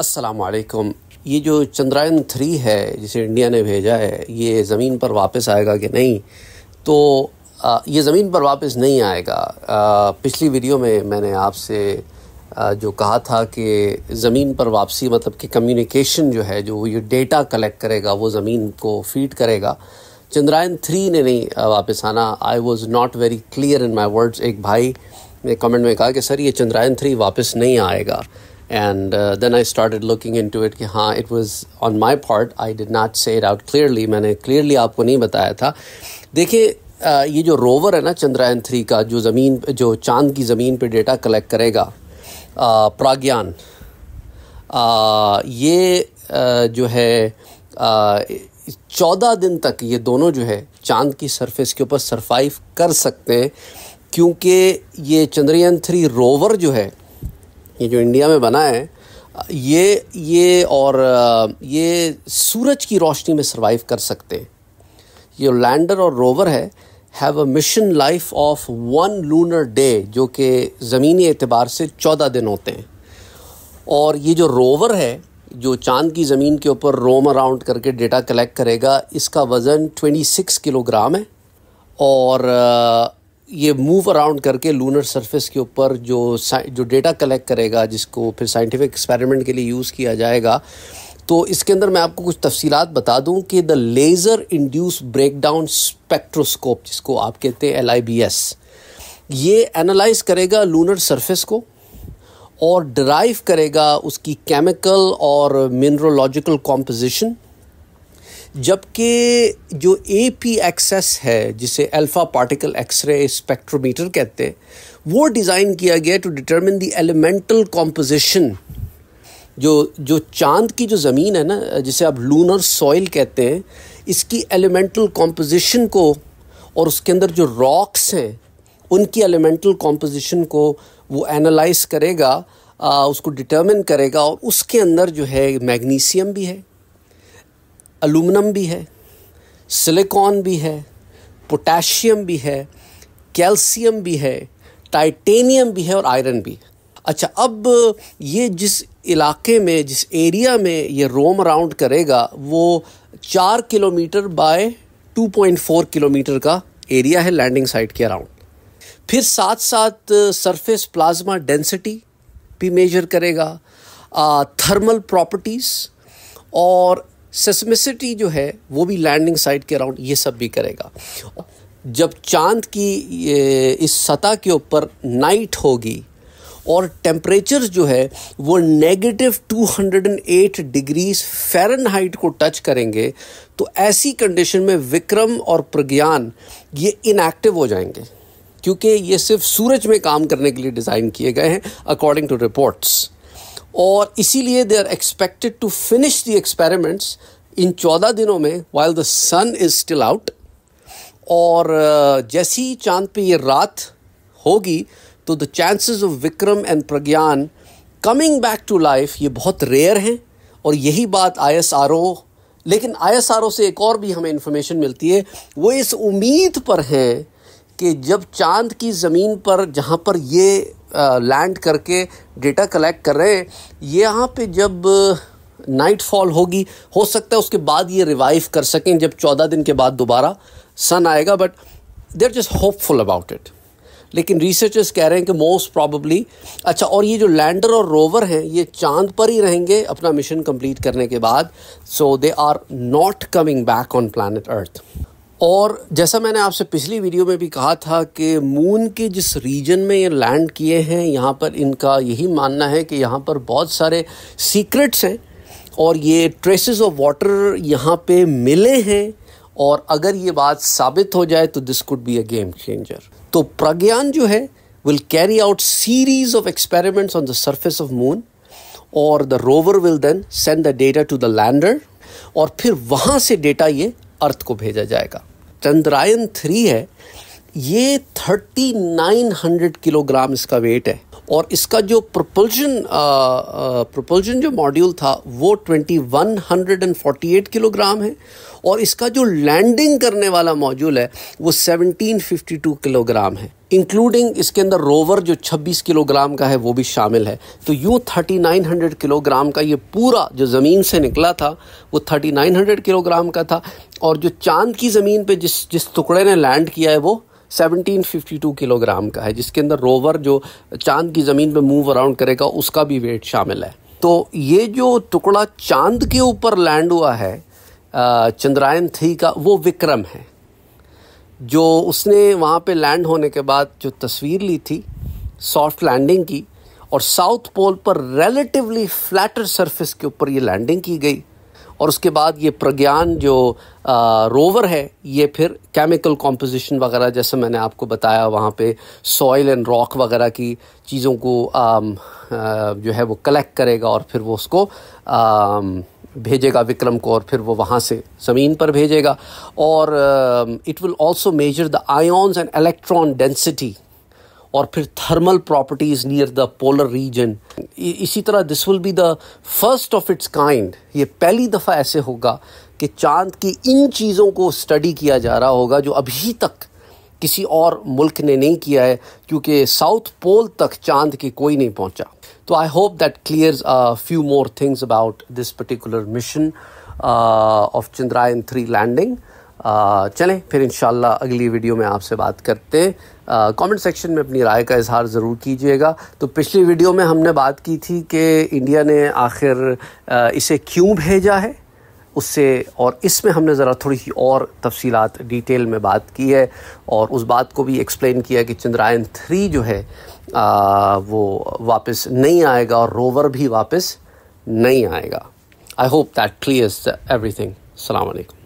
असलकम ये जो चंद्रायन थ्री है जिसे इंडिया ने भेजा है ये ज़मीन पर वापस आएगा कि नहीं तो आ, ये ज़मीन पर वापस नहीं आएगा आ, पिछली वीडियो में मैंने आपसे जो कहा था कि ज़मीन पर वापसी मतलब कि कम्युनिकेशन जो है जो ये डेटा कलेक्ट करेगा वो ज़मीन को फीड करेगा चंद्रायन थ्री ने नहीं वापस आना I was not very clear in my words एक भाई ने कमेंट में कहा कि सर ये चंद्रायन थ्री वापस नहीं आएगा And uh, then I started looking into it कि हाँ it was on my part I did not say it out clearly मैंने clearly आपको नहीं बताया था देखिए uh, ये जो रोवर है ना चंद्रयान थ्री का जो ज़मीन जो चांद की ज़मीन पे डेटा कलेक्ट करेगा uh, प्राज्ञान uh, ये आ, जो है चौदह दिन तक ये दोनों जो है चांद की सरफेस के ऊपर सरफाइव कर सकते हैं क्योंकि ये चंद्रयान थ्री रोवर जो है ये जो इंडिया में बना है ये ये और ये सूरज की रोशनी में सर्वाइव कर सकते हैं ये लैंडर और रोवर है have a mission life of one lunar day जो कि ज़मीनी एतबार से चौदह दिन होते हैं और ये जो रोवर है जो चांद की ज़मीन के ऊपर रोम अराउंड करके डेटा कलेक्ट करेगा इसका वज़न 26 किलोग्राम है और ये मूव अराउंड करके लूनर सरफेस के ऊपर जो जो डेटा कलेक्ट करेगा जिसको फिर साइंटिफिक एक्सपेरिमेंट के लिए यूज़ किया जाएगा तो इसके अंदर मैं आपको कुछ तफसीत बता दूं कि the laser induced breakdown spectroscope जिसको आप कहते हैं एल ये एनालाइज करेगा लूनर सरफेस को और ड्राइव करेगा उसकी केमिकल और मिनरोलॉजिकल कॉम्पोजिशन जबकि जो ए पी एक्सेस है जिसे अल्फ़ा पार्टिकल एक्सरे स्पेक्ट्रोमीटर कहते हैं वो डिज़ाइन किया गया to determine the elemental composition जो जो चांद की जो ज़मीन है ना जिसे आप लूनर सॉइल कहते हैं इसकी एलिमेंटल कॉम्पोजिशन को और उसके अंदर जो रॉक्स हैं उनकी एलिमेंटल कॉम्पोजिशन को वो एनालाइज करेगा आ, उसको डिटर्मिन करेगा और उसके अंदर जो है मैग्नीशियम भी है अलूमिनम भी है सिलिकॉन भी है पोटेशियम भी है कैल्शियम भी है टाइटेनियम भी है और आयरन भी है अच्छा अब ये जिस इलाके में जिस एरिया में ये रोम राउंड करेगा वो चार किलोमीटर बाय 2.4 किलोमीटर का एरिया है लैंडिंग साइट के अराउंड फिर साथ साथ सरफेस प्लाज्मा डेंसिटी भी मेजर करेगा थर्मल प्रॉपर्टीज़ और सेसमिसिटी जो है वो भी लैंडिंग साइट के अराउंड ये सब भी करेगा जब चांद की इस सतह के ऊपर नाइट होगी और टेम्परेचर जो है वो नेगेटिव 208 डिग्रीज फ़ारेनहाइट को टच करेंगे तो ऐसी कंडीशन में विक्रम और प्रज्ञान ये इनएक्टिव हो जाएंगे क्योंकि ये सिर्फ सूरज में काम करने के लिए डिज़ाइन किए गए हैं अकॉर्डिंग टू रिपोर्ट्स और इसीलिए they are expected to finish the experiments in चौदह दिनों में while the sun is still out और uh, जैसी चांद पे ये रात होगी तो the chances of Vikram and Pragyan coming back to life ये बहुत रेयर हैं और यही बात आई एस आर ओ लेकिन आई एस आर ओ से एक और भी हमें इन्फॉर्मेशन मिलती है वो इस उम्मीद पर हैं कि जब चांद की ज़मीन पर जहाँ पर ये लैंड करके डेटा कलेक्ट कर रहे हैं यहाँ पे जब नाइट फॉल होगी हो सकता है उसके बाद ये रिवाइव कर सकें जब चौदह दिन के बाद दोबारा सन आएगा but there just hopeful about it लेकिन रिसर्चर्स कह रहे हैं कि मोस्ट प्रॉबली अच्छा और ये जो लैंडर और रोवर हैं ये चांद पर ही रहेंगे अपना मिशन कंप्लीट करने के बाद so they are not coming back on planet Earth और जैसा मैंने आपसे पिछली वीडियो में भी कहा था कि मून के जिस रीजन में ये लैंड किए हैं यहाँ पर इनका यही मानना है कि यहाँ पर बहुत सारे सीक्रेट्स हैं और ये ट्रेसेस ऑफ वाटर यहाँ पे मिले हैं और अगर ये बात साबित हो जाए तो this could be a game changer तो प्रज्ञान जो है will carry out series of experiments on the surface of moon और the rover will then send the data to the lander और फिर वहाँ से डेटा ये अर्थ को भेजा जाएगा चंद्रायन थ्री है ये थर्टी नाइन हंड्रेड किलोग्राम इसका वेट है और इसका जो प्रोपल्जन प्रोपल्जन जो मॉड्यूल था वो twenty one hundred and forty eight kilogram है और इसका जो लैंडिंग करने वाला मॉड्यूल है वो सेवनटीन फिफ्टी टू किलोग्राम है इंक्लूडिंग इसके अंदर रोवर जो 26 किलोग्राम का है वो भी शामिल है तो यूँ 3900 किलोग्राम का ये पूरा जो ज़मीन से निकला था वो 3900 किलोग्राम का था और जो चांद की ज़मीन पे जिस जिस टुकड़े ने लैंड किया है वो 1752 किलोग्राम का है जिसके अंदर रोवर जो चांद की ज़मीन पे मूव अराउंड करेगा उसका भी वेट शामिल है तो ये जो टुकड़ा चांद के ऊपर लैंड हुआ है चंद्रायन थ्री का वो विक्रम है जो उसने वहाँ पे लैंड होने के बाद जो तस्वीर ली थी सॉफ्ट लैंडिंग की और साउथ पोल पर रिलेटिवली फ्लैटर सरफेस के ऊपर ये लैंडिंग की गई और उसके बाद ये प्रज्ञान जो आ, रोवर है ये फिर केमिकल कॉम्पोजिशन वगैरह जैसे मैंने आपको बताया वहाँ पे सॉइल एंड रॉक वगैरह की चीज़ों को आ, आ, जो है वो कलेक्ट करेगा और फिर वो उसको आ, भेजेगा विक्रम को और फिर वो वहाँ से ज़मीन पर भेजेगा और it will also measure the ions and electron density और फिर thermal properties near the polar region इसी तरह this will be the first of its kind ये पहली दफ़ा ऐसे होगा कि चांद की इन चीज़ों को स्टडी किया जा रहा होगा जो अभी तक किसी और मुल्क ने नहीं किया है क्योंकि साउथ पोल तक चांद की कोई नहीं पहुंचा तो I hope that clears few more things about this particular mission of Chandrayaan three landing चलें फिर इन अगली वीडियो में आपसे बात करते हैं कमेंट सेक्शन में अपनी राय का इजहार ज़रूर कीजिएगा तो पिछली वीडियो में हमने बात की थी कि इंडिया ने आखिर इसे क्यों भेजा है उससे और इसमें हमने ज़रा थोड़ी सी और तफसीलात डिटेल में बात की है और उस बात को भी एक्सप्लेन किया कि चंद्रायन थ्री जो है आ, वो वापस नहीं आएगा और रोवर भी वापस नहीं आएगा I hope that clears everything अलैक्म